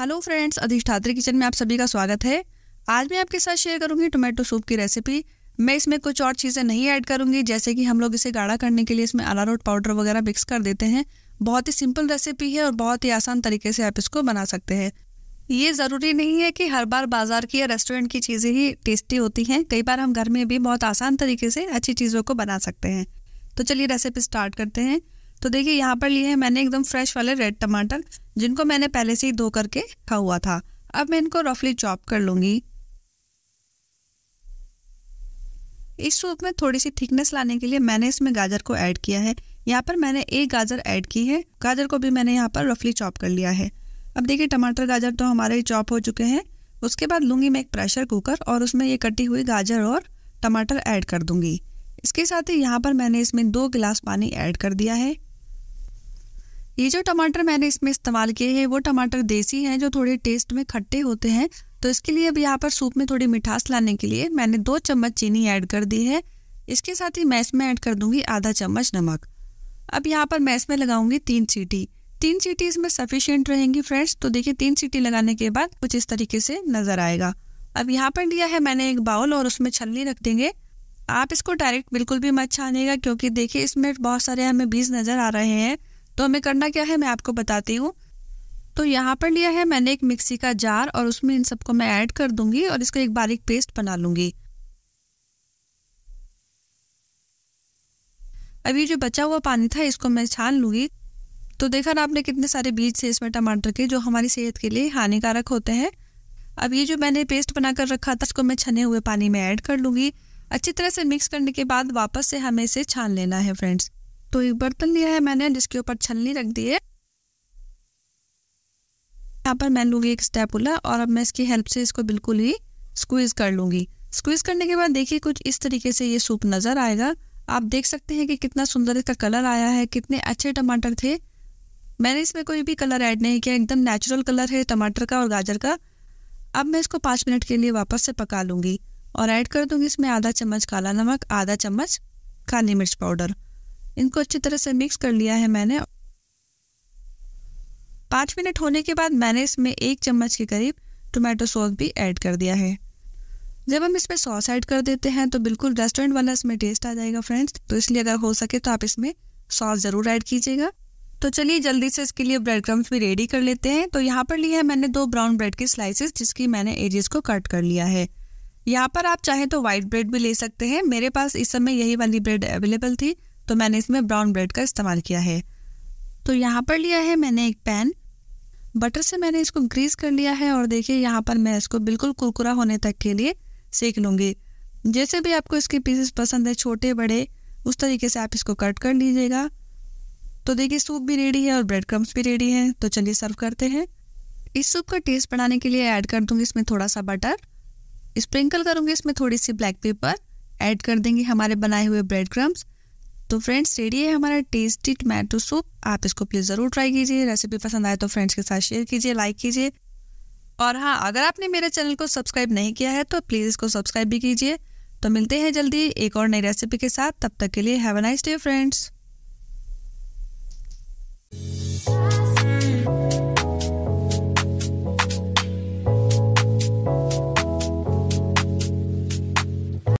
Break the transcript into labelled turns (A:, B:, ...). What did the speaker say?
A: hello friends अधिष्ठात्री kitchen में आप सभी का स्वागत है आज मैं आपके साथ शेयर करूंगी टोमेटो सूप की रेसिपी मैं इसमें कुछ और चीज़ें नहीं ऐड करूंगी जैसे कि हम लोग इसे गाढ़ा करने के लिए इसमें अलारोट पाउडर वगैरह मिक्स कर देते हैं बहुत ही सिंपल रेसिपी है और बहुत ही आसान तरीके से आप इसको बना सकते हैं ये ज़रूरी नहीं है कि हर बार बाजार की या रेस्टोरेंट की चीज़ें ही टेस्टी होती हैं कई बार हम घर में भी बहुत आसान तरीके से अच्छी चीज़ों को बना सकते हैं तो चलिए रेसिपी स्टार्ट करते हैं तो देखिए यहाँ पर लिए हैं मैंने एकदम फ्रेश वाले रेड टमाटर जिनको मैंने पहले से ही धो करके रखा हुआ था अब मैं इनको रफली चॉप कर लूंगी इस सूप में थोड़ी सी थिकनेस लाने के लिए मैंने इसमें गाजर को ऐड किया है यहाँ पर मैंने एक गाजर ऐड की है गाजर को भी मैंने यहाँ पर रफली चॉप कर लिया है अब देखिए टमाटर गाजर तो हमारे चॉप हो चुके हैं उसके बाद लूंगी मैं एक प्रेशर कुकर और उसमें ये कटी हुई गाजर और टमाटर ऐड कर दूंगी इसके साथ ही यहाँ पर मैंने इसमें दो गिलास पानी ऐड कर दिया है ये जो टमाटर मैंने इसमें इस्तेमाल किए हैं वो टमाटर देसी हैं जो थोड़े टेस्ट में खट्टे होते हैं तो इसके लिए अब यहाँ पर सूप में थोड़ी मिठास लाने के लिए मैंने दो चम्मच चीनी ऐड कर दी है इसके साथ ही मैस में ऐड कर दूंगी आधा चम्मच नमक अब यहाँ पर मैस में लगाऊंगी तीन सीटी तीन सीटी इसमें सफिशियंट रहेंगी फ्रेंड्स तो देखिए तीन सीटी लगाने के बाद कुछ इस तरीके से नज़र आएगा अब यहाँ पर लिया है मैंने एक बाउल और उसमें छलनी रख देंगे आप इसको डायरेक्ट बिल्कुल भी मत छानेगा क्योंकि देखिए इसमें बहुत सारे हमें बीज नज़र आ रहे हैं तो हमें करना क्या है मैं आपको बताती हूँ तो यहाँ पर लिया है मैंने एक मिक्सी का जार और उसमें इन सबको मैं ऐड कर दूंगी और इसका एक बारीक पेस्ट बना लूंगी अभी जो बचा हुआ पानी था इसको मैं छान लूंगी तो देखा ना आपने कितने सारे बीज थे इसमें टमाटर के जो हमारी सेहत के लिए हानिकारक होते हैं अब ये जो मैंने पेस्ट बनाकर रखा था इसको मैं छने हुए पानी में ऐड कर लूंगी अच्छी तरह से मिक्स करने के बाद वापस से हमें इसे छान लेना है फ्रेंड्स तो एक बर्तन तो लिया है मैंने जिसके ऊपर छलनी रख दी है यहाँ पर मैं लूँगी एक उला और अब मैं इसकी हेल्प से इसको बिल्कुल ही स्क्वीज़ कर लूँगी स्क्वीज़ करने के बाद देखिए कुछ इस तरीके से ये सूप नज़र आएगा आप देख सकते हैं कि कितना सुंदर इसका कलर आया है कितने अच्छे टमाटर थे मैंने इसमें कोई भी कलर ऐड नहीं किया एकदम नेचुरल कलर है टमाटर का और गाजर का अब मैं इसको पाँच मिनट के लिए वापस से पका लूँगी और ऐड कर दूँगी इसमें आधा चम्मच काला नमक आधा चम्मच काली मिर्च पाउडर इनको अच्छी तरह से मिक्स कर लिया है मैंने पाँच मिनट होने के बाद मैंने इसमें एक चम्मच के करीब टोमेटो सॉस भी ऐड कर दिया है जब हम इसमें सॉस ऐड कर देते हैं तो बिल्कुल रेस्टोरेंट वाला इसमें टेस्ट आ जाएगा फ्रेंड्स तो इसलिए अगर हो सके तो आप इसमें सॉस ज़रूर ऐड कीजिएगा तो चलिए जल्दी से इसके लिए ब्रेड क्रम्स भी रेडी कर लेते हैं तो यहाँ पर लिए है मैंने दो ब्राउन ब्रेड के स्लाइसेस जिसकी मैंने एजेस को कट कर लिया है यहाँ पर आप चाहें तो वाइट ब्रेड भी ले सकते हैं मेरे पास इस समय यही वाली ब्रेड अवेलेबल थी तो मैंने इसमें ब्राउन ब्रेड का इस्तेमाल किया है तो यहाँ पर लिया है मैंने एक पैन बटर से मैंने इसको ग्रीस कर लिया है और देखिए यहाँ पर मैं इसको बिल्कुल कुरकुरा होने तक के लिए सेक लूँगी जैसे भी आपको इसके पीसेस पसंद है छोटे बड़े उस तरीके से आप इसको कट कर लीजिएगा तो देखिए सूप भी रेडी है और ब्रेड क्रम्स भी रेडी हैं तो चलिए सर्व करते हैं इस सूप का टेस्ट बढ़ाने के लिए ऐड कर दूंगी इसमें थोड़ा सा बटर स्प्रिंकल करूँगी इसमें थोड़ी सी ब्लैक पेपर ऐड कर देंगे हमारे बनाए हुए ब्रेड क्रम्स तो फ्रेंड्स तो रेडी है हमारा टेस्टी टमाटो सूप आप इसको प्लीज़ ज़रूर ट्राई कीजिए रेसिपी पसंद आए तो फ्रेंड्स के साथ शेयर कीजिए लाइक कीजिए और हाँ अगर आपने मेरे चैनल को सब्सक्राइब नहीं किया है तो प्लीज़ इसको सब्सक्राइब भी कीजिए तो मिलते हैं जल्दी एक और नई रेसिपी के साथ तब तक के लिए have a nice day friends